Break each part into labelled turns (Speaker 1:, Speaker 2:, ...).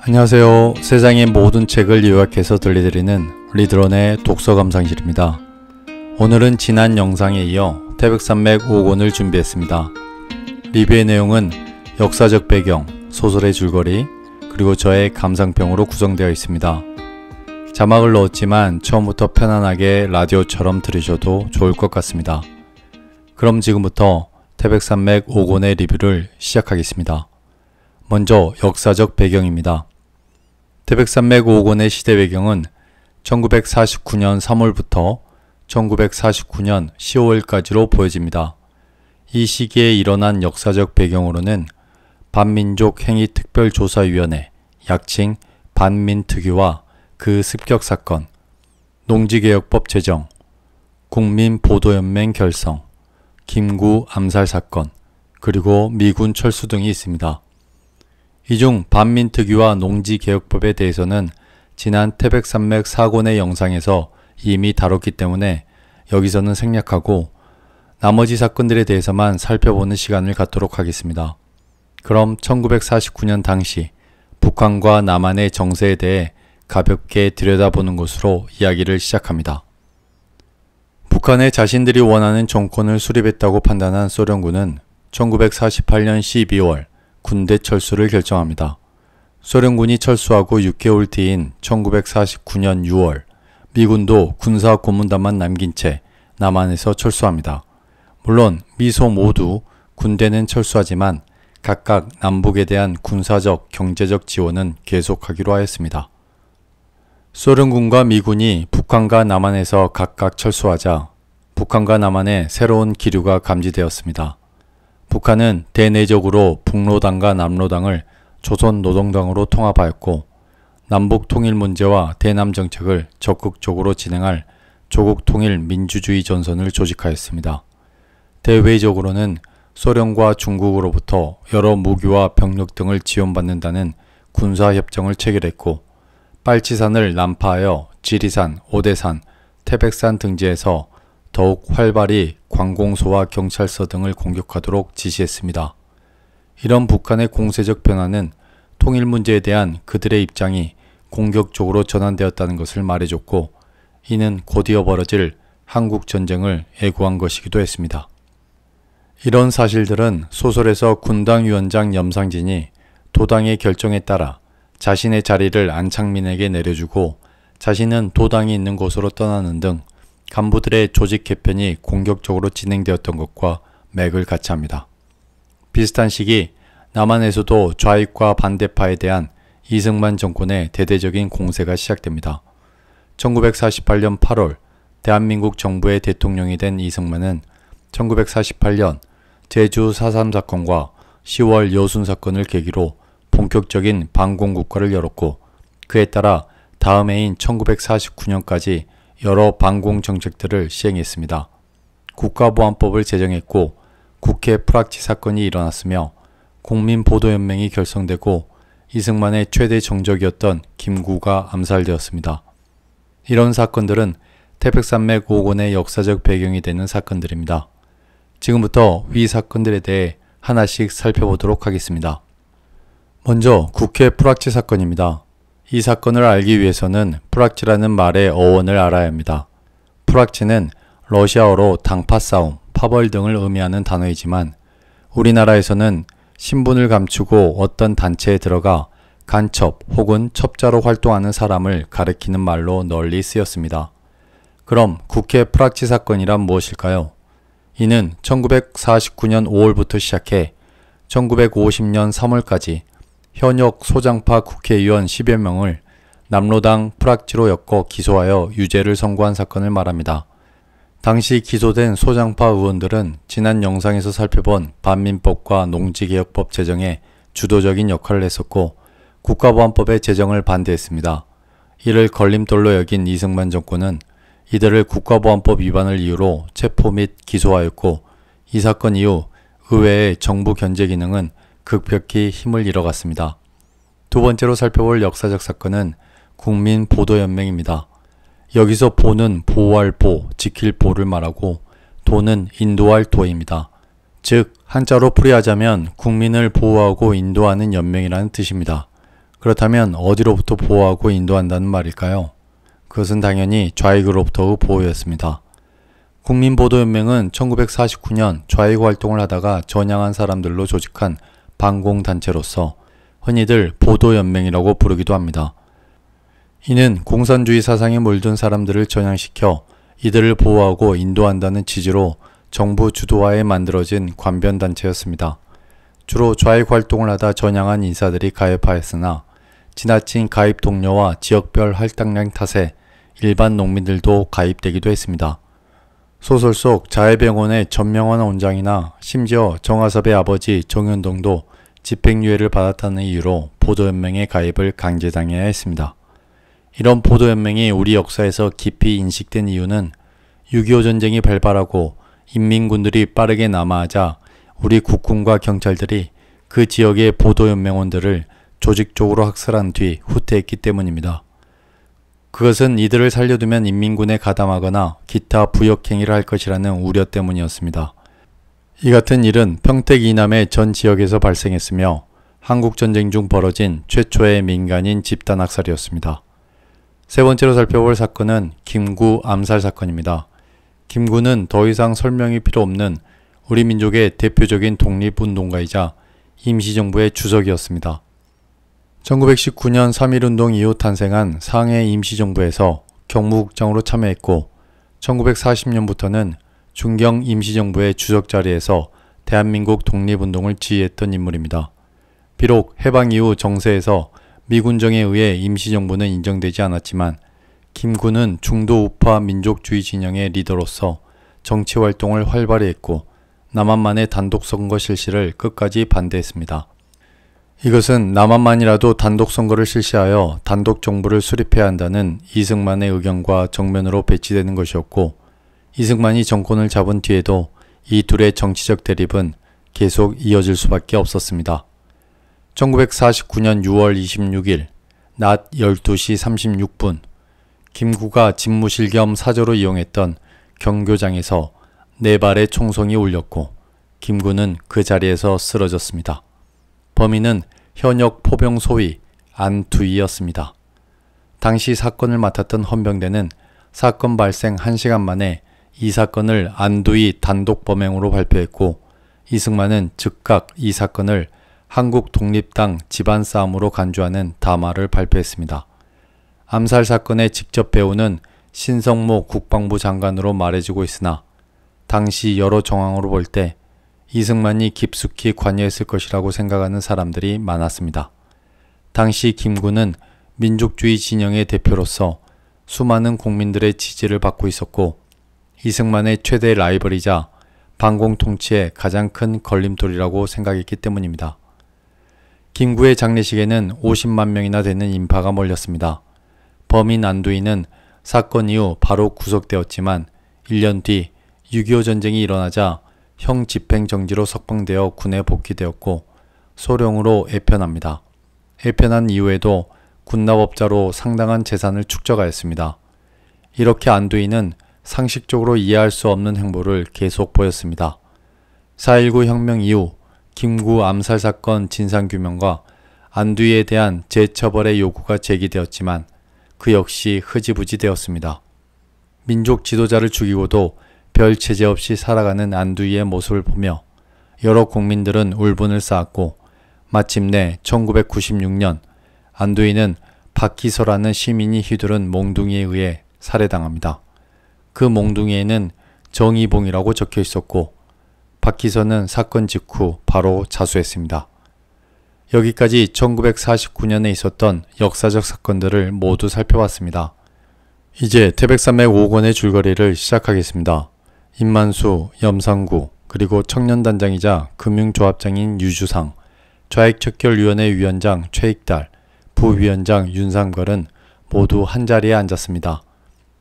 Speaker 1: 안녕하세요. 세상의 모든 책을 요약해서 들려드리는 리드론의 독서 감상실입니다. 오늘은 지난 영상에 이어 태백산맥 5권을 준비했습니다. 리뷰의 내용은 역사적 배경, 소설의 줄거리, 그리고 저의 감상평으로 구성되어 있습니다. 자막을 넣었지만 처음부터 편안하게 라디오처럼 들으셔도 좋을 것 같습니다. 그럼 지금부터 태백산맥 5권의 리뷰를 시작하겠습니다. 먼저 역사적 배경입니다. 태백산맥 5호건의 시대 배경은 1949년 3월부터 1949년 10월까지로 보여집니다. 이 시기에 일어난 역사적 배경으로는 반민족행위특별조사위원회, 약칭 반민특위와 그 습격사건, 농지개혁법 제정, 국민보도연맹 결성, 김구 암살사건, 그리고 미군 철수 등이 있습니다. 이중 반민특위와 농지개혁법에 대해서는 지난 태백산맥 사고내 영상에서 이미 다뤘기 때문에 여기서는 생략하고 나머지 사건들에 대해서만 살펴보는 시간을 갖도록 하겠습니다. 그럼 1949년 당시 북한과 남한의 정세에 대해 가볍게 들여다보는 것으로 이야기를 시작합니다. 북한의 자신들이 원하는 정권을 수립했다고 판단한 소련군은 1948년 12월 군대 철수를 결정합니다. 소련군이 철수하고 6개월 뒤인 1949년 6월 미군도 군사 고문단만 남긴 채 남한에서 철수합니다. 물론 미소 모두 군대는 철수하지만 각각 남북에 대한 군사적, 경제적 지원은 계속하기로 하였습니다. 소련군과 미군이 북한과 남한에서 각각 철수하자 북한과 남한의 새로운 기류가 감지되었습니다. 북한은 대내적으로 북로당과 남로당을 조선 노동당으로 통합하였고 남북 통일 문제와 대남 정책을 적극적으로 진행할 조국 통일 민주주의 전선을 조직하였습니다. 대외적으로는 소련과 중국으로부터 여러 무기와 병력 등을 지원받는다는 군사협정을 체결했고 빨치산을 남파하여 지리산, 오대산, 태백산 등지에서 더욱 활발히 관공서와 경찰서 등을 공격하도록 지시했습니다. 이런 북한의 공세적 변화는 통일 문제에 대한 그들의 입장이 공격적으로 전환되었다는 것을 말해줬고 이는 곧이어 벌어질 한국 전쟁을 예고한 것이기도 했습니다. 이런 사실들은 소설에서 군당 위원장 염상진이 도당의 결정에 따라 자신의 자리를 안창민에게 내려주고 자신은 도당이 있는 곳으로 떠나는 등 간부들의 조직 개편이 공격적으로 진행되었던 것과 맥을 같이 합니다. 비슷한 시기 남한에서도 좌익과 반대파에 대한 이승만 정권의 대대적인 공세가 시작됩니다. 1948년 8월 대한민국 정부의 대통령이 된 이승만은 1948년 제주 4.3 사건과 10월 여순 사건을 계기로 본격적인 반공국가를 열었고 그에 따라 다음 해인 1949년까지 여러 방공 정책들을 시행했습니다. 국가보안법을 제정했고 국회 프락치 사건이 일어났으며 국민보도연맹이 결성되고 이승만의 최대 정적이었던 김구가 암살되었습니다. 이런 사건들은 태백산맥 5권의 역사적 배경이 되는 사건들입니다. 지금부터 위 사건들에 대해 하나씩 살펴보도록 하겠습니다. 먼저 국회 프락치 사건입니다. 이 사건을 알기 위해서는 프락치라는 말의 어원을 알아야 합니다. 프락치는 러시아어로 당파 싸움, 파벌 등을 의미하는 단어이지만 우리나라에서는 신분을 감추고 어떤 단체에 들어가 간첩 혹은 첩자로 활동하는 사람을 가리키는 말로 널리 쓰였습니다. 그럼 국회 프락치 사건이란 무엇일까요? 이는 1949년 5월부터 시작해 1950년 3월까지 현역 소장파 국회의원 10여 명을 남로당 프락치로 엮어 기소하여 유죄를 선고한 사건을 말합니다. 당시 기소된 소장파 의원들은 지난 영상에서 살펴본 반민법과 농지개혁법 제정에 주도적인 역할을 했었고 국가보안법의 제정을 반대했습니다. 이를 걸림돌로 여긴 이승만 정권은 이들을 국가보안법 위반을 이유로 체포 및 기소하였고 이 사건 이후 의회의 정부 견제 기능은 극벽히 힘을 잃어갔습니다. 두 번째로 살펴볼 역사적 사건은 국민 보도연맹입니다. 여기서 보는 보호할 보, 지킬 보를 말하고 도는 인도할 도입니다. 즉 한자로 풀이하자면 국민을 보호하고 인도하는 연맹이라는 뜻입니다. 그렇다면 어디로부터 보호하고 인도한다는 말일까요? 그것은 당연히 좌익으로부터의 보호였습니다. 국민보도연맹은 1949년 좌익 활동을 하다가 전향한 사람들로 조직한 반공단체로서 흔히들 보도연맹이라고 부르기도 합니다. 이는 공산주의 사상에 물든 사람들을 전향시켜 이들을 보호하고 인도한다는 취지로 정부 주도하에 만들어진 관변단체였습니다. 주로 좌익 활동을 하다 전향한 인사들이 가입하였으나 지나친 가입 동료와 지역별 할당량 탓에 일반 농민들도 가입되기도 했습니다. 소설 속 자해병원의 전명환 원장이나 심지어 정하섭의 아버지 정현동도 집행유예를 받았다는 이유로 보도연맹에 가입을 강제당해야 했습니다. 이런 보도연맹이 우리 역사에서 깊이 인식된 이유는 6.25 전쟁이 발발하고 인민군들이 빠르게 남하하자 우리 국군과 경찰들이 그 지역의 보도연맹원들을 조직적으로 학살한 뒤 후퇴했기 때문입니다. 그것은 이들을 살려두면 인민군에 가담하거나 기타 부역행위를 할 것이라는 우려 때문이었습니다. 이 같은 일은 평택 이남의 전 지역에서 발생했으며 한국전쟁 중 벌어진 최초의 민간인 집단 학살이었습니다. 세 번째로 살펴볼 사건은 김구 암살 사건입니다. 김구는 더 이상 설명이 필요 없는 우리 민족의 대표적인 독립운동가이자 임시정부의 주석이었습니다. 1919년 3.1운동 이후 탄생한 상해 임시정부에서 경무국장으로 참여했고 1940년부터는 중경 임시정부의 주석 자리에서 대한민국 독립운동을 지휘했던 인물입니다. 비록 해방 이후 정세에서 미군정에 의해 임시정부는 인정되지 않았지만 김군은 중도 우파 민족주의 진영의 리더로서 정치 활동을 활발히 했고 남한만의 단독 선거 실시를 끝까지 반대했습니다. 이것은 남한만이라도 단독 선거를 실시하여 단독 정부를 수립해야 한다는 이승만의 의견과 정면으로 배치되는 것이었고 이승만이 정권을 잡은 뒤에도 이 둘의 정치적 대립은 계속 이어질 수밖에 없었습니다. 1949년 6월 26일 낮 12시 36분 김구가 집무실 겸 사저로 이용했던 경교장에서 네 발의 총성이 울렸고 김구는 그 자리에서 쓰러졌습니다. 범인은 현역 포병 소위 안투이였습니다. 당시 사건을 맡았던 헌병대는 사건 발생 1시간 만에 이 사건을 안두희 단독 범행으로 발표했고 이승만은 즉각 이 사건을 한국 독립당 집안 싸움으로 간주하는 담화를 발표했습니다. 암살 사건의 직접 배우는 신성모 국방부 장관으로 말해지고 있으나 당시 여러 정황으로 볼 때 이승만이 깊숙이 관여했을 것이라고 생각하는 사람들이 많았습니다. 당시 김구는 민족주의 진영의 대표로서 수많은 국민들의 지지를 받고 있었고 이승만의 최대 라이벌이자 반공 통치의 가장 큰 걸림돌이라고 생각했기 때문입니다. 김구의 장례식에는 50만 명이나 되는 인파가 몰렸습니다. 범인 안두희는 사건 이후 바로 구속되었지만 1년 뒤 6.25 전쟁이 일어나자 형 집행정지로 석방되어 군에 복귀되었고 소령으로 애편합니다. 애편한 이후에도 군납업자로 상당한 재산을 축적하였습니다. 이렇게 안두희는 상식적으로 이해할 수 없는 행보를 계속 보였습니다. 4.19 혁명 이후 김구 암살 사건 진상규명과 안두희에 대한 재처벌의 요구가 제기되었지만 그 역시 흐지부지 되었습니다. 민족 지도자를 죽이고도 별 제재 없이 살아가는 안두희의 모습을 보며 여러 국민들은 울분을 쌓았고 마침내 1996년 안두희는 박희서라는 시민이 휘두른 몽둥이에 의해 살해당합니다. 그 몽둥이에는 정이봉이라고 적혀 있었고 박희선은 사건 직후 바로 자수했습니다. 여기까지 1949년에 있었던 역사적 사건들을 모두 살펴봤습니다. 이제 태백산맥 5권의 줄거리를 시작하겠습니다. 임만수, 염상구, 그리고 청년단장이자 금융조합장인 유주상, 좌익척결위원회 위원장 최익달, 부위원장 윤상걸은 모두 한자리에 앉았습니다.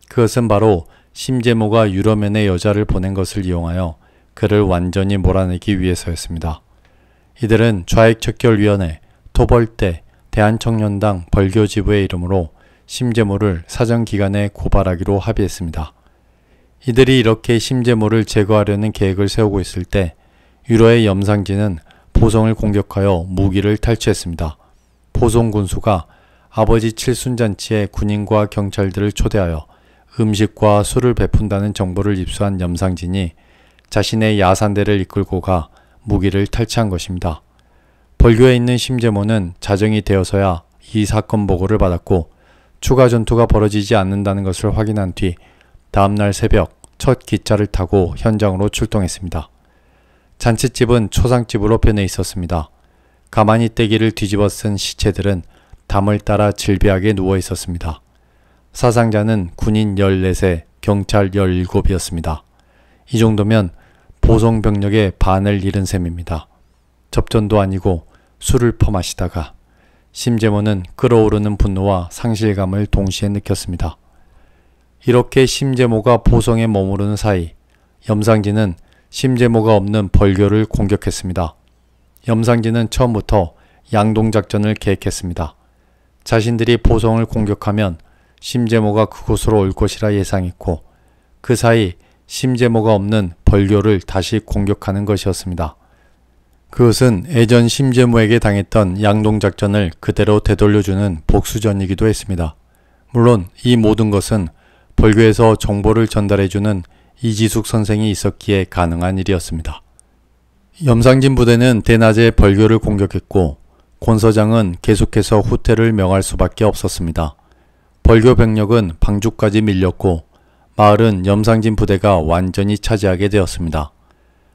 Speaker 1: 그것은 바로 심제모가 유럽면의 여자를 보낸 것을 이용하여 그를 완전히 몰아내기 위해서였습니다. 이들은 좌익척결위원회, 토벌대, 대한청년당 벌교지부의 이름으로 심제모를 사정기간에 고발하기로 합의했습니다. 이들이 이렇게 심제모를 제거하려는 계획을 세우고 있을 때 유로의 염상진은 보성을 공격하여 무기를 탈취했습니다. 보성 군수가 아버지 칠순잔치에 군인과 경찰들을 초대하여 음식과 술을 베푼다는 정보를 입수한 염상진이 자신의 야산대를 이끌고 가 무기를 탈취한 것입니다. 벌교에 있는 심재모는 자정이 되어서야 이 사건 보고를 받았고 추가 전투가 벌어지지 않는다는 것을 확인한 뒤 다음날 새벽 첫 기차를 타고 현장으로 출동했습니다. 잔치집은 초상집으로 변해 있었습니다. 가만히 떼기를 뒤집어 쓴 시체들은 담을 따라 질비하게 누워 있었습니다. 사상자는 군인 14세, 경찰 17이었습니다. 이 정도면 보성 병력의 반을 잃은 셈입니다. 접전도 아니고 술을 퍼마시다가 심재모는 끓어오르는 분노와 상실감을 동시에 느꼈습니다. 이렇게 심재모가 보성에 머무르는 사이 염상진은 심재모가 없는 벌교를 공격했습니다. 염상진은 처음부터 양동작전을 계획했습니다. 자신들이 보성을 공격하면 심재모가 그곳으로 올 것이라 예상했고 그 사이 심재모가 없는 벌교를 다시 공격하는 것이었습니다. 그것은 예전 심재모에게 당했던 양동작전을 그대로 되돌려주는 복수전이기도 했습니다. 물론 이 모든 것은 벌교에서 정보를 전달해주는 이지숙 선생이 있었기에 가능한 일이었습니다. 염상진 부대는 대낮에 벌교를 공격했고 권 서장은 계속해서 후퇴를 명할 수밖에 없었습니다. 벌교 병력은 방주까지 밀렸고 마을은 염상진 부대가 완전히 차지하게 되었습니다.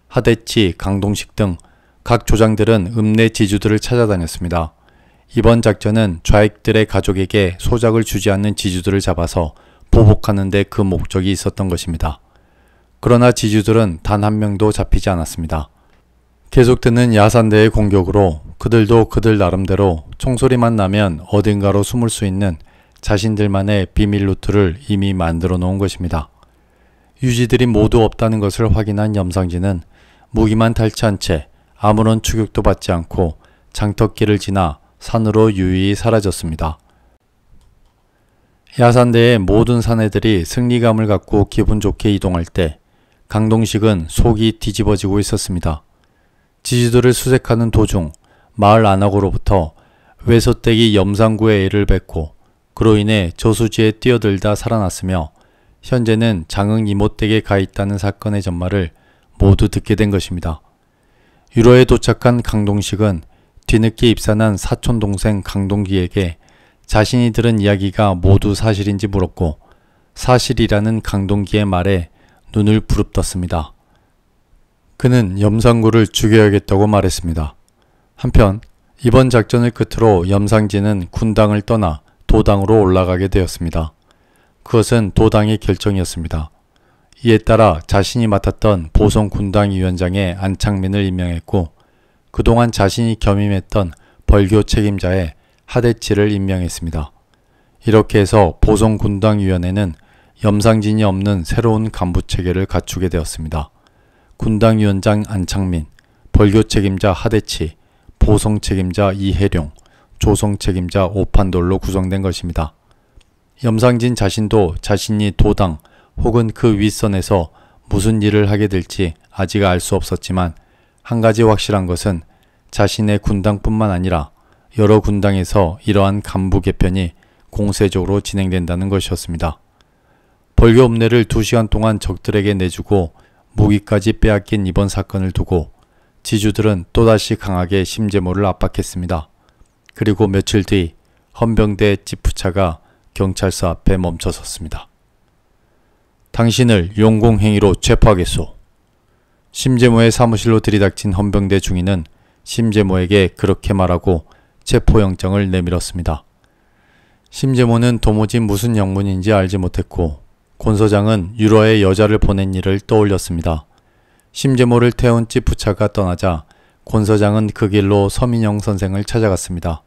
Speaker 1: 하대치, 강동식 등 각 조장들은 읍내 지주들을 찾아다녔습니다. 이번 작전은 좌익들의 가족에게 소작을 주지 않는 지주들을 잡아서 보복하는 데 그 목적이 있었던 것입니다. 그러나 지주들은 단 한 명도 잡히지 않았습니다. 계속되는 야산대의 공격으로 그들도 그들 나름대로 총소리만 나면 어딘가로 숨을 수 있는 자신들만의 비밀 루트를 이미 만들어 놓은 것입니다. 유지들이 모두 없다는 것을 확인한 염상진은 무기만 탈취한 채 아무런 추격도 받지 않고 장터길을 지나 산으로 유유히 사라졌습니다. 야산대의 모든 사내들이 승리감을 갖고 기분 좋게 이동할 때 강동식은 속이 뒤집어지고 있었습니다. 지지도를 수색하는 도중 마을 안하으로부터 외소댁이 염상구의 애를 뱉고 그로 인해 저수지에 뛰어들다 살아났으며 현재는 장흥 이모댁에 가 있다는 사건의 전말을 모두 듣게 된 것입니다. 유로에 도착한 강동식은 뒤늦게 입산한 사촌 동생 강동기에게 자신이 들은 이야기가 모두 사실인지 물었고 사실이라는 강동기의 말에 눈을 부릅떴습니다. 그는 염상구를 죽여야겠다고 말했습니다. 한편 이번 작전을 끝으로 염상진은 군당을 떠나 도당으로 올라가게 되었습니다. 그것은 도당의 결정이었습니다. 이에 따라 자신이 맡았던 보성군당 위원장에 안창민을 임명했고 그동안 자신이 겸임했던 벌교 책임자에 하대치를 임명했습니다. 이렇게 해서 보성군당위원회는 염상진이 없는 새로운 간부체계를 갖추게 되었습니다. 군당위원장 안창민, 벌교 책임자 하대치, 보성 책임자 이해룡, 조성 책임자 오판돌로 구성된 것입니다. 염상진 자신도 자신이 도당 혹은 그 윗선에서 무슨 일을 하게 될지 아직 알 수 없었지만 한 가지 확실한 것은 자신의 군당뿐만 아니라 여러 군당에서 이러한 간부 개편이 공세적으로 진행된다는 것이었습니다. 벌교 읍례를 2시간 동안 적들에게 내주고 무기까지 빼앗긴 이번 사건을 두고 지주들은 또다시 강하게 심재모를 압박했습니다. 그리고 며칠 뒤 헌병대 지프차가 경찰서 앞에 멈춰섰습니다. 당신을 용공행위로 체포하겠소. 심재모의 사무실로 들이닥친 헌병대 중인은 심재모에게 그렇게 말하고 체포영장을 내밀었습니다. 심재모는 도무지 무슨 영문인지 알지 못했고 권서장은유러의 여자를 보낸 일을 떠올렸습니다. 심재모를 태운 찌부차가 떠나자 권서장은그 길로 서민영 선생을 찾아갔습니다.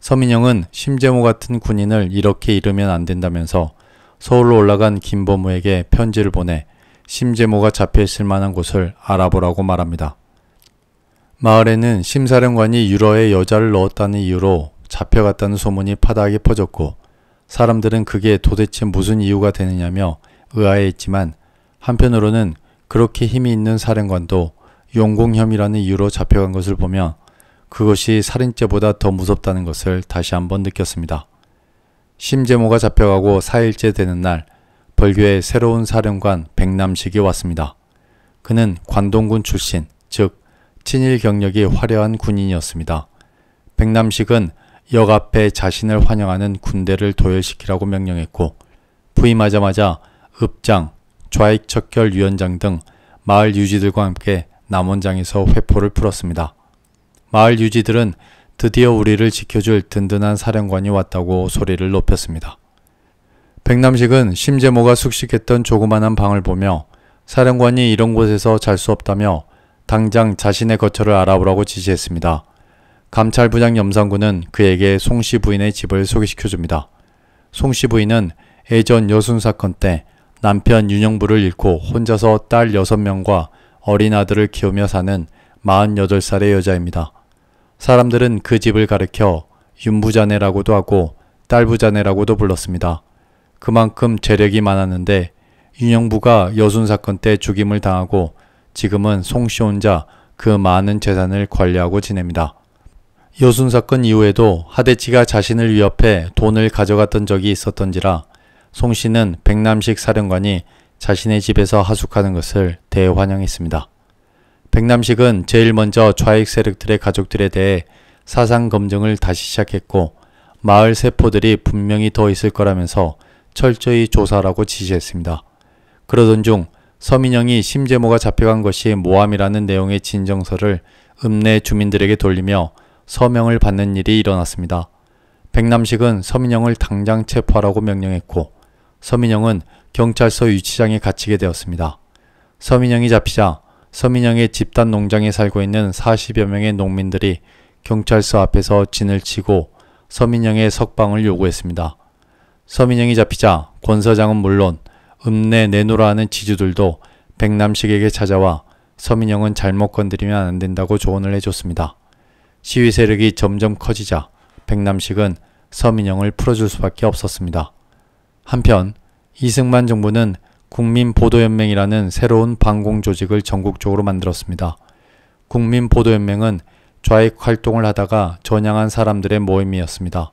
Speaker 1: 서민영은 심재모 같은 군인을 이렇게 잃으면안 된다면서 서울로 올라간 김범우에게 편지를 보내 심재모가 잡혀있을 만한 곳을 알아보라고 말합니다. 마을에는 심사령관이 유러에 여자를 넣었다는 이유로 잡혀갔다는 소문이 파다하게 퍼졌고 사람들은 그게 도대체 무슨 이유가 되느냐며 의아해했지만 한편으로는 그렇게 힘이 있는 사령관도 용공혐의라는 이유로 잡혀간 것을 보며 그것이 살인죄보다 더 무섭다는 것을 다시 한번 느꼈습니다. 심재모가 잡혀가고 4일째 되는 날 벌교의 새로운 사령관 백남식이 왔습니다. 그는 관동군 출신, 즉 친일 경력이 화려한 군인이었습니다. 백남식은 역 앞에 자신을 환영하는 군대를 도열시키라고 명령했고 부임하자마자 읍장, 좌익척결위원장 등 마을 유지들과 함께 남원장에서 회포를 풀었습니다. 마을 유지들은 드디어 우리를 지켜줄 든든한 사령관이 왔다고 소리를 높였습니다. 백남식은 심재모가 숙식했던 조그만한 방을 보며 사령관이 이런 곳에서 잘 수 없다며 당장 자신의 거처를 알아보라고 지시했습니다. 감찰부장 염상군은 그에게 송씨 부인의 집을 소개시켜줍니다. 송씨 부인은 예전 여순 사건 때 남편 윤영부를 잃고 혼자서 딸 6명과 어린 아들을 키우며 사는 48살의 여자입니다. 사람들은 그 집을 가르켜 윤부자네라고도 하고 딸부자네라고도 불렀습니다. 그만큼 재력이 많았는데 윤영부가 여순 사건 때 죽임을 당하고 지금은 송씨 혼자 그 많은 재산을 관리하고 지냅니다. 여순 사건 이후에도 하대치가 자신을 위협해 돈을 가져갔던 적이 있었던지라 송 씨는 백남식 사령관이 자신의 집에서 하숙하는 것을 대환영했습니다. 백남식은 제일 먼저 좌익 세력들의 가족들에 대해 사상 검증을 다시 시작했고 마을 세포들이 분명히 더 있을 거라면서 철저히 조사라고 지시했습니다. 그러던 중 서민영이 심재모가 잡혀간 것이 모함이라는 내용의 진정서를 읍내 주민들에게 돌리며 서명을 받는 일이 일어났습니다. 백남식은 서민영을 당장 체포하라고 명령했고 서민영은 경찰서 유치장에 갇히게 되었습니다. 서민영이 잡히자 서민영의 집단 농장에 살고 있는 40여 명의 농민들이 경찰서 앞에서 진을 치고 서민영의 석방을 요구했습니다. 서민영이 잡히자 권 서장은 물론 읍내 내놓으라 하는 지주들도 백남식에게 찾아와 서민영은 잘못 건드리면 안 된다고 조언을 해줬습니다. 시위 세력이 점점 커지자 백남식은 서민영을 풀어줄 수밖에 없었습니다. 한편 이승만 정부는 국민보도연맹이라는 새로운 반공조직을 전국적으로 만들었습니다. 국민보도연맹은 좌익 활동을 하다가 전향한 사람들의 모임이었습니다.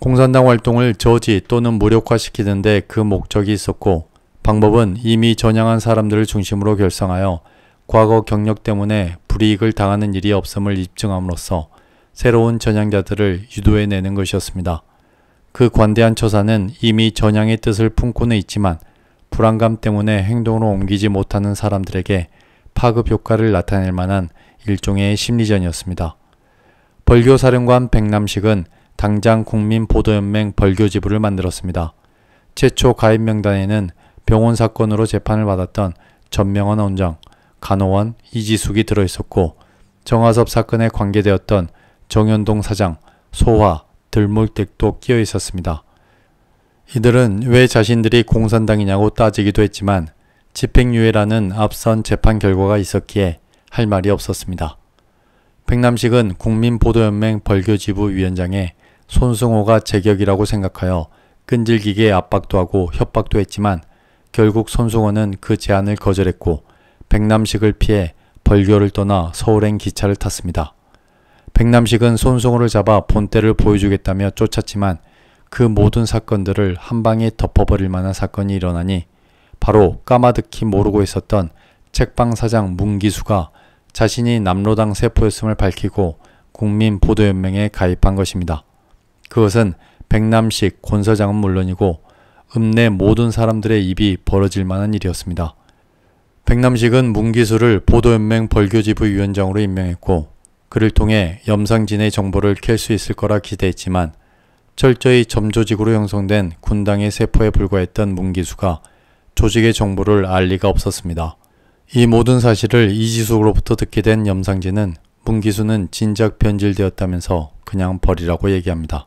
Speaker 1: 공산당 활동을 저지 또는 무력화시키는데 그 목적이 있었고 방법은 이미 전향한 사람들을 중심으로 결성하여 과거 경력 때문에 불이익을 당하는 일이 없음을 입증함으로써 새로운 전향자들을 유도해내는 것이었습니다. 그 관대한 처사는 이미 전향의 뜻을 품고는 있지만 불안감 때문에 행동으로 옮기지 못하는 사람들에게 파급 효과를 나타낼 만한 일종의 심리전이었습니다. 벌교사령관 백남식은 당장 국민보도연맹 벌교지부를 만들었습니다. 최초 가입 명단에는 병원 사건으로 재판을 받았던 전명원 원장, 간호원 이지숙이 들어있었고 정화섭 사건에 관계되었던 정현동 사장, 소화, 들물댁도 끼어 있었습니다. 이들은 왜 자신들이 공산당이냐고 따지기도 했지만 집행유예라는 앞선 재판 결과가 있었기에 할 말이 없었습니다. 백남식은 국민보도연맹 벌교지부 위원장에 손승호가 제격이라고 생각하여 끈질기게 압박도 하고 협박도 했지만 결국 손승호는 그 제안을 거절했고 백남식을 피해 벌교를 떠나 서울행 기차를 탔습니다. 백남식은 손승호를 잡아 본때를 보여주겠다며 쫓았지만 그 모든 사건들을 한 방에 덮어버릴 만한 사건이 일어나니 바로 까마득히 모르고 있었던 책방 사장 문기수가 자신이 남로당 세포였음을 밝히고 국민보도연맹에 가입한 것입니다. 그것은 백남식 권 사장은 물론이고 읍내 모든 사람들의 입이 벌어질 만한 일이었습니다. 백남식은 문기수를 보도연맹 벌교지부 위원장으로 임명했고 그를 통해 염상진의 정보를 캘 수 있을 거라 기대했지만 철저히 점조직으로 형성된 군당의 세포에 불과했던 문기수가 조직의 정보를 알 리가 없었습니다. 이 모든 사실을 이지숙으로부터 듣게 된 염상진은 문기수는 진작 변질되었다면서 그냥 버리라고 얘기합니다.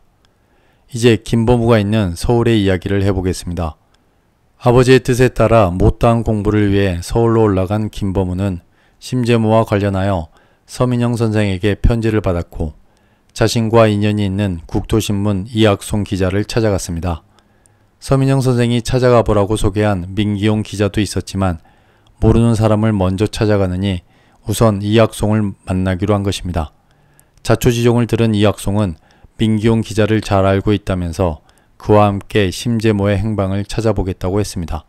Speaker 1: 이제 김범우가 있는 서울의 이야기를 해보겠습니다. 아버지의 뜻에 따라 못다한 공부를 위해 서울로 올라간 김범우는 심재모와 관련하여 서민영 선생에게 편지를 받았고 자신과 인연이 있는 국토신문 이학송 기자를 찾아갔습니다. 서민영 선생이 찾아가 보라고 소개한 민기용 기자도 있었지만 모르는 사람을 먼저 찾아가느니 우선 이학송을 만나기로 한 것입니다. 자초지종을 들은 이학송은 민기용 기자를 잘 알고 있다면서 그와 함께 심재모의 행방을 찾아보겠다고 했습니다.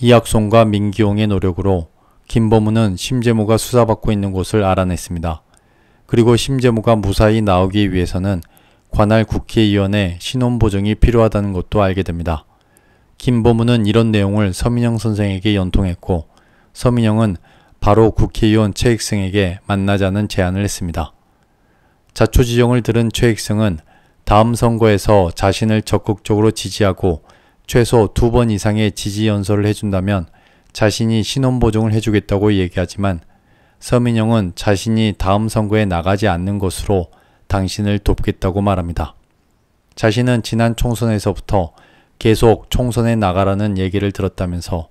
Speaker 1: 이학송과 민기용의 노력으로 김범우는 심재모가 수사받고 있는 곳을 알아냈습니다. 그리고 심재무가 무사히 나오기 위해서는 관할 국회의원의 신원보증이 필요하다는 것도 알게 됩니다. 김보문은 이런 내용을 서민영 선생에게 연통했고 서민영은 바로 국회의원 최익승에게 만나자는 제안을 했습니다. 자초지종을 들은 최익승은 다음 선거에서 자신을 적극적으로 지지하고 최소 두 번 이상의 지지 연설을 해준다면 자신이 신원보증을 해주겠다고 얘기하지만 서민영은 자신이 다음 선거에 나가지 않는 것으로 당신을 돕겠다고 말합니다. 자신은 지난 총선에서부터 계속 총선에 나가라는 얘기를 들었다면서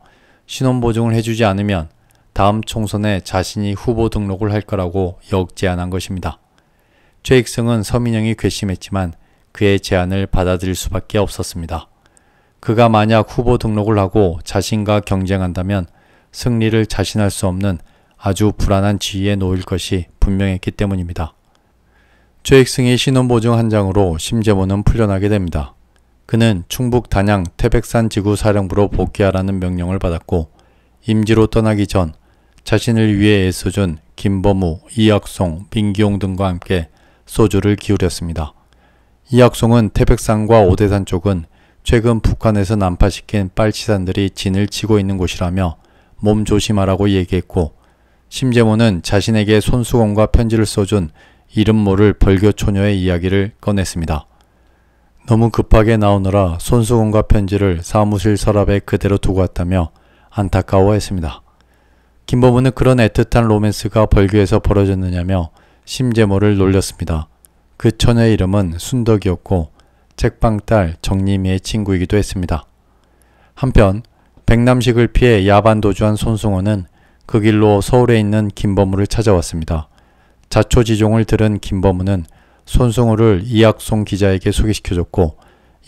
Speaker 1: 신원보증을 해주지 않으면 다음 총선에 자신이 후보 등록을 할 거라고 역제안한 것입니다. 최익승은 서민영이 괘씸했지만 그의 제안을 받아들일 수밖에 없었습니다. 그가 만약 후보 등록을 하고 자신과 경쟁한다면 승리를 자신할 수 없는 아주 불안한 지위에 놓일 것이 분명했기 때문입니다. 최익승의 신원보증 한 장으로 심재모는 풀려나게 됩니다. 그는 충북 단양 태백산 지구사령부로 복귀하라는 명령을 받았고 임지로 떠나기 전 자신을 위해 애써준 김범우, 이학송, 민기용 등과 함께 소주를 기울였습니다. 이학송은 태백산과 오대산 쪽은 최근 북한에서 난파시킨 빨치산들이 진을 치고 있는 곳이라며 몸 조심하라고 얘기했고 심재모는 자신에게 손수건과 편지를 써준 이름 모를 벌교 처녀의 이야기를 꺼냈습니다. 너무 급하게 나오느라 손수건과 편지를 사무실 서랍에 그대로 두고 왔다며 안타까워했습니다. 김보문은 그런 애틋한 로맨스가 벌교에서 벌어졌느냐며 심재모를 놀렸습니다. 그 처녀의 이름은 순덕이었고 책방딸 정림이의 친구이기도 했습니다. 한편 백남식을 피해 야반도주한 손승호는 그 길로 서울에 있는 김범우를 찾아왔습니다. 자초지종을 들은 김범우는 손승우를 이학송 기자에게 소개시켜줬고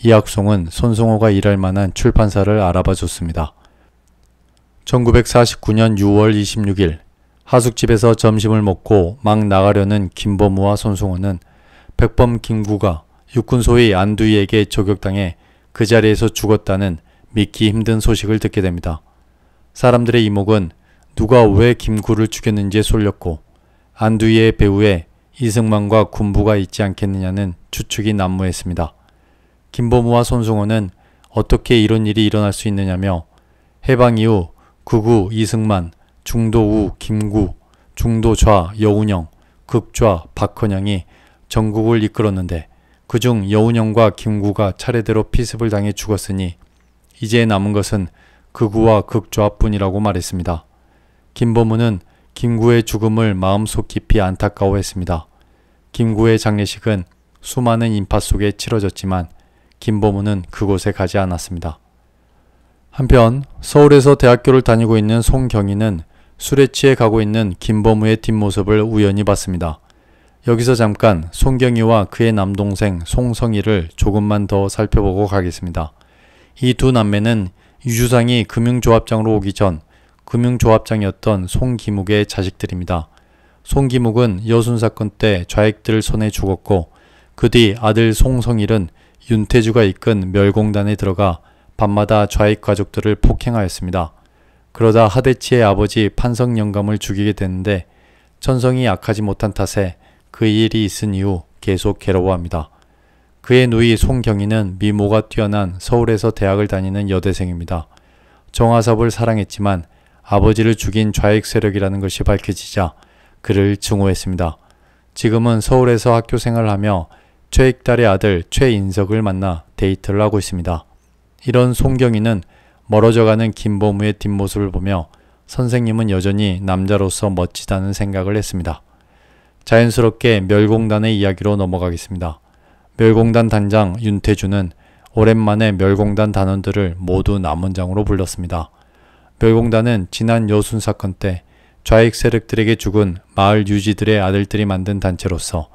Speaker 1: 이학송은 손승호가 일할 만한 출판사를 알아봐 줬습니다. 1949년 6월 26일 하숙집에서 점심을 먹고 막 나가려는 김범우와 손승호는 백범 김구가 육군소위 안두희에게 저격당해 그 자리에서 죽었다는 믿기 힘든 소식을 듣게 됩니다. 사람들의 이목은 누가 왜 김구를 죽였는지에 쏠렸고 안두희의 배후에 이승만과 군부가 있지 않겠느냐는 추측이 난무했습니다. 김범우와 손승호는 어떻게 이런 일이 일어날 수 있느냐며 해방 이후 극우 이승만, 중도 우 김구, 중도 좌 여운영, 극좌 박헌영이 전국을 이끌었는데 그 중 여운영과 김구가 차례대로 피습을 당해 죽었으니 이제 남은 것은 극우와 극좌뿐이라고 말했습니다. 김보문은 김구의 죽음을 마음속 깊이 안타까워했습니다. 김구의 장례식은 수많은 인파 속에 치러졌지만 김보문은 그곳에 가지 않았습니다. 한편 서울에서 대학교를 다니고 있는 송경희는 술에 취해 가고 있는 김보우의 뒷모습을 우연히 봤습니다. 여기서 잠깐 송경희와 그의 남동생 송성희를 조금만 더 살펴보고 가겠습니다. 이 두 남매는 유주상이 금융조합장으로 오기 전 금융조합장이었던 송기묵의 자식들입니다. 송기묵은 여순 사건 때 좌익들 을 손에 죽었고 그 뒤 아들 송성일은 윤태주가 이끈 멸공단에 들어가 밤마다 좌익 가족들을 폭행하였습니다. 그러다 하대치의 아버지 판성 영감을 죽이게 되는데 천성이 악하지 못한 탓에 그 일이 있은 이후 계속 괴로워합니다. 그의 누이 송경희는 미모가 뛰어난 서울에서 대학을 다니는 여대생입니다. 정화섭을 사랑했지만 아버지를 죽인 좌익 세력이라는 것이 밝혀지자 그를 증오했습니다. 지금은 서울에서 학교 생활하며 최익달의 아들 최인석을 만나 데이트를 하고 있습니다. 이런 송경이는 멀어져가는 김보무의 뒷모습을 보며 선생님은 여전히 남자로서 멋지다는 생각을 했습니다. 자연스럽게 멸공단의 이야기로 넘어가겠습니다. 멸공단 단장 윤태주는 오랜만에 멸공단 단원들을 모두 남원장으로 불렀습니다. 별공단은 지난 여순 사건 때 좌익 세력들에게 죽은 마을 유지들의 아들들이 만든 단체로서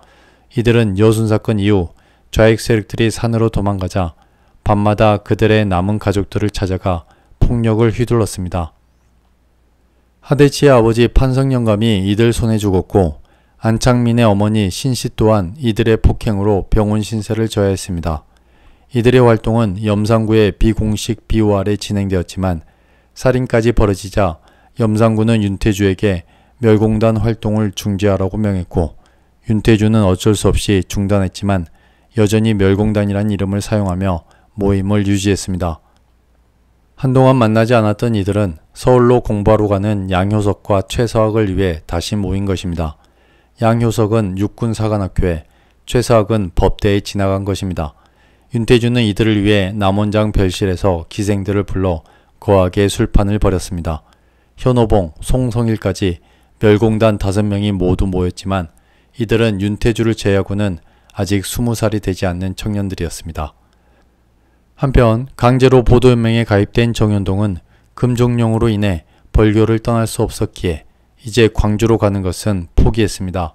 Speaker 1: 이들은 여순 사건 이후 좌익 세력들이 산으로 도망가자 밤마다 그들의 남은 가족들을 찾아가 폭력을 휘둘렀습니다. 하대치의 아버지 판성영감이 이들 손에 죽었고 안창민의 어머니 신씨 또한 이들의 폭행으로 병원 신세를 져야 했습니다. 이들의 활동은 염산구의 비공식 비호알에 진행되었지만 살인까지 벌어지자 염상군은 윤태주에게 멸공단 활동을 중지하라고 명했고 윤태주는 어쩔 수 없이 중단했지만 여전히 멸공단이란 이름을 사용하며 모임을 유지했습니다. 한동안 만나지 않았던 이들은 서울로 공부하러 가는 양효석과 최서학을 위해 다시 모인 것입니다. 양효석은 육군사관학교에 최서학은 법대에 지나간 것입니다. 윤태주는 이들을 위해 남원장 별실에서 기생들을 불러 거하게 술판을 벌였습니다. 현호봉, 송성일까지 멸공단 다섯 명이 모두 모였지만 이들은 윤태주를 제외하고는 아직 스무 살이 되지 않는 청년들이었습니다. 한편 강제로 보도연맹에 가입된 정현동은 금종령으로 인해 벌교를 떠날 수 없었기에 이제 광주로 가는 것은 포기했습니다.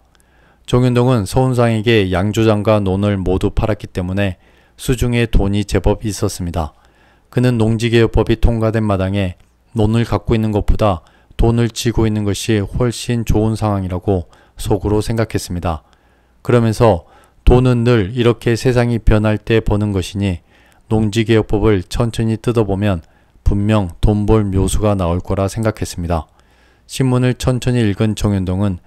Speaker 1: 정현동은 서운상에게 양조장과 논을 모두 팔았기 때문에 수중에 돈이 제법 있었습니다. 그는 농지개혁법이 통과된 마당에 논을 갖고 있는 것보다 돈을 쥐고 있는 것이 훨씬 좋은 상황이라고 속으로 생각했습니다. 그러면서 돈은 늘 이렇게 세상이 변할 때 버는 것이니 농지개혁법을 천천히 뜯어보면 분명 돈 벌 묘수가 나올 거라 생각했습니다. 신문을 천천히 읽은 정현동은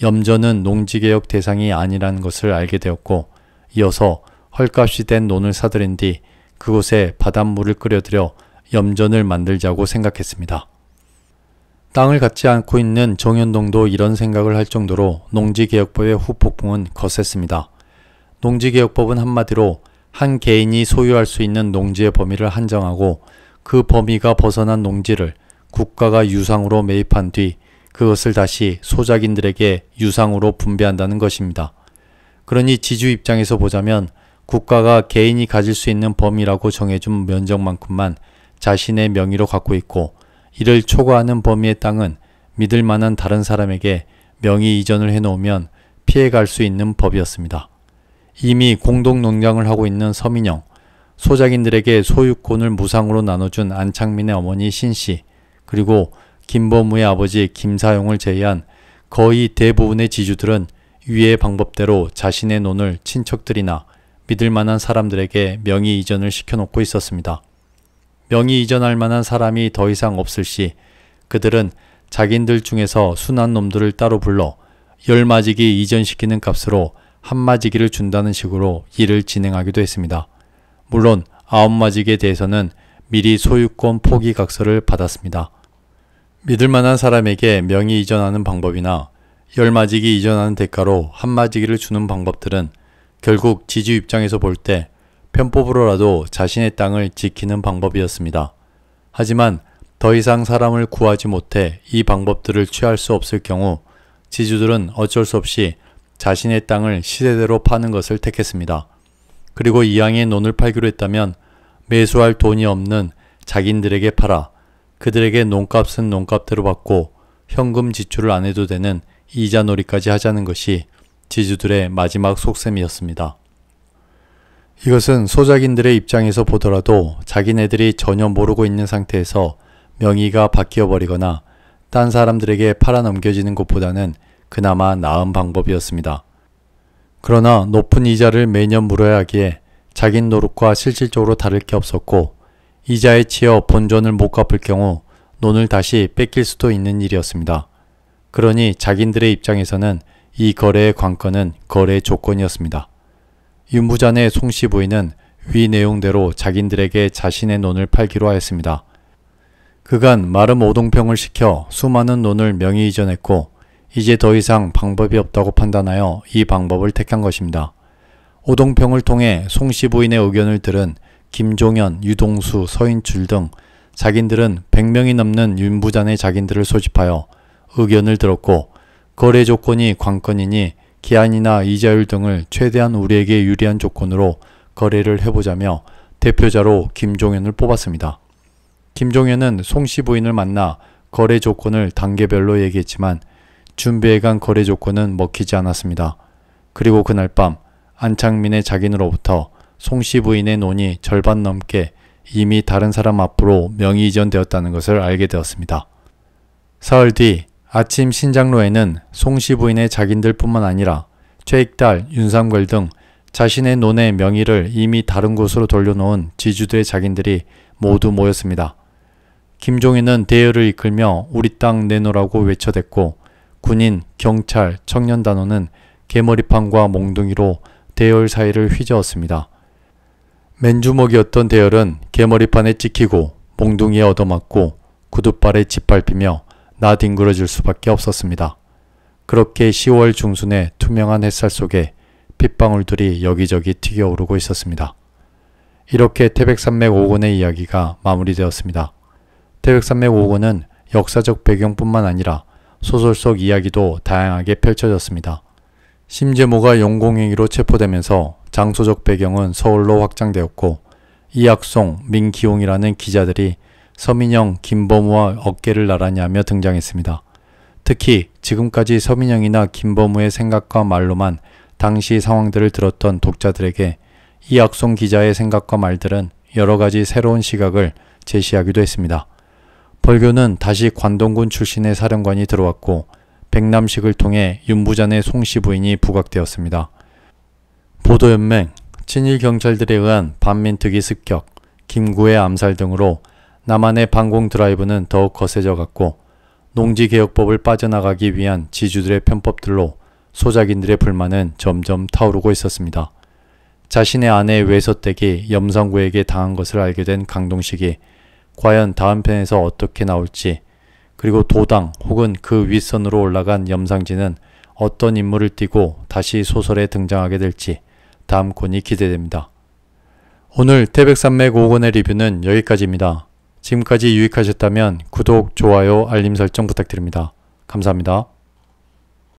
Speaker 1: 염전은 농지개혁 대상이 아니라는 것을 알게 되었고 이어서 헐값이 된 논을 사들인 뒤 그곳에 바닷물을 끓여들여 염전을 만들자고 생각했습니다. 땅을 갖지 않고 있는 정현동도 이런 생각을 할 정도로 농지개혁법의 후폭풍은 거셌습니다. 농지개혁법은 한마디로 한 개인이 소유할 수 있는 농지의 범위를 한정하고 그 범위가 벗어난 농지를 국가가 유상으로 매입한 뒤 그것을 다시 소작인들에게 유상으로 분배한다는 것입니다. 그러니 지주 입장에서 보자면 국가가 개인이 가질 수 있는 범위라고 정해준 면적만큼만 자신의 명의로 갖고 있고 이를 초과하는 범위의 땅은 믿을 만한 다른 사람에게 명의 이전을 해놓으면 피해갈 수 있는 법이었습니다. 이미 공동농장을 하고 있는 서민영, 소작인들에게 소유권을 무상으로 나눠준 안창민의 어머니 신씨, 그리고 김범우의 아버지 김사용을 제외한 거의 대부분의 지주들은 위의 방법대로 자신의 논을 친척들이나 믿을 만한 사람들에게 명의 이전을 시켜놓고 있었습니다. 명의 이전할 만한 사람이 더 이상 없을 시 그들은 자기들 중에서 순한 놈들을 따로 불러 열 마지기 이전시키는 값으로 한 마지기를 준다는 식으로 일을 진행하기도 했습니다. 물론 아홉 마지기에 대해서는 미리 소유권 포기 각서를 받았습니다. 믿을 만한 사람에게 명의 이전하는 방법이나 열 마지기 이전하는 대가로 한 마지기를 주는 방법들은 결국 지주 입장에서 볼 때 편법으로라도 자신의 땅을 지키는 방법이었습니다. 하지만 더 이상 사람을 구하지 못해 이 방법들을 취할 수 없을 경우 지주들은 어쩔 수 없이 자신의 땅을 시세대로 파는 것을 택했습니다. 그리고 이왕에 논을 팔기로 했다면 매수할 돈이 없는 자기들에게 팔아 그들에게 논값은 논값대로 받고 현금 지출을 안 해도 되는 이자놀이까지 하자는 것이 지주들의 마지막 속셈이었습니다. 이것은 소작인들의 입장에서 보더라도 자기네들이 전혀 모르고 있는 상태에서 명의가 바뀌어 버리거나 딴 사람들에게 팔아넘겨지는 것보다는 그나마 나은 방법이었습니다. 그러나 높은 이자를 매년 물어야 하기에 자긴 노릇과 실질적으로 다를 게 없었고 이자에 치여 본전을 못 갚을 경우 논을 다시 뺏길 수도 있는 일이었습니다. 그러니 자기들의 입장에서는 이 거래의 관건은 거래 조건이었습니다. 윤부자 의 송씨 부인은 위 내용대로 자기들에게 자신의 논을 팔기로 하였습니다. 그간 마름 오동평을 시켜 수많은 논을 명의 이전했고 이제 더 이상 방법이 없다고 판단하여 이 방법을 택한 것입니다. 오동평을 통해 송씨 부인의 의견을 들은 김종현, 유동수, 서인출 등자기들은 100명이 넘는 윤부잔의 자기들을 소집하여 의견을 들었고 거래 조건이 관건이니 기한이나 이자율 등을 최대한 우리에게 유리한 조건으로 거래를 해보자며 대표자로 김종현을 뽑았습니다. 김종현은 송씨 부인을 만나 거래 조건을 단계별로 얘기했지만 준비해간 거래 조건은 먹히지 않았습니다. 그리고 그날 밤 안창민의 자기으로부터 송씨 부인의 논이 절반 넘게 이미 다른 사람 앞으로 명의 이전되었다는 것을 알게 되었습니다. 사흘 뒤 아침 신장로에는 송씨 부인의 자기들뿐만 아니라 최익달, 윤삼걸 등 자신의 논의 명의를 이미 다른 곳으로 돌려놓은 지주들의 자기들이 모두 모였습니다. 김종인은 대열을 이끌며 우리 땅 내놓으라고 외쳐댔고 군인, 경찰, 청년단원은 개머리판과 몽둥이로 대열 사이를 휘저었습니다. 맨주먹이었던 대열은 개머리판에 찍히고 몽둥이에 얻어맞고 구둣발에 짓밟히며 나뒹굴어질 수밖에 없었습니다. 그렇게 10월 중순에 투명한 햇살 속에 핏방울들이 여기저기 튀겨오르고 있었습니다. 이렇게 태백산맥 5권의 이야기가 마무리되었습니다. 태백산맥 5권은 역사적 배경뿐만 아니라 소설 속 이야기도 다양하게 펼쳐졌습니다. 심재모가 용공행위로 체포되면서 장소적 배경은 서울로 확장되었고 이학송, 민기용이라는 기자들이 서민영, 김범우와 어깨를 나란히 하며 등장했습니다. 특히 지금까지 서민영이나 김범우의 생각과 말로만 당시 상황들을 들었던 독자들에게 이악송 기자의 생각과 말들은 여러 가지 새로운 시각을 제시하기도 했습니다. 벌교는 다시 관동군 출신의 사령관이 들어왔고 백남식을 통해 윤부잔의 송씨 부인이 부각되었습니다. 보도연맹, 친일 경찰들에 의한 반민특위 습격, 김구의 암살 등으로 남한의 방공 드라이브는 더욱 거세져갔고 농지개혁법을 빠져나가기 위한 지주들의 편법들로 소작인들의 불만은 점점 타오르고 있었습니다. 자신의 아내 외서댁이 염성구에게 당한 것을 알게 된 강동식이 과연 다음 편에서 어떻게 나올지 그리고 도당 혹은 그 윗선으로 올라간 염상진은 어떤 인물을 띠고 다시 소설에 등장하게 될지 다음 권이 기대됩니다. 오늘 태백산맥 5권의 리뷰는 여기까지입니다. 지금까지 유익하셨다면 구독, 좋아요, 알림 설정 부탁드립니다. 감사합니다.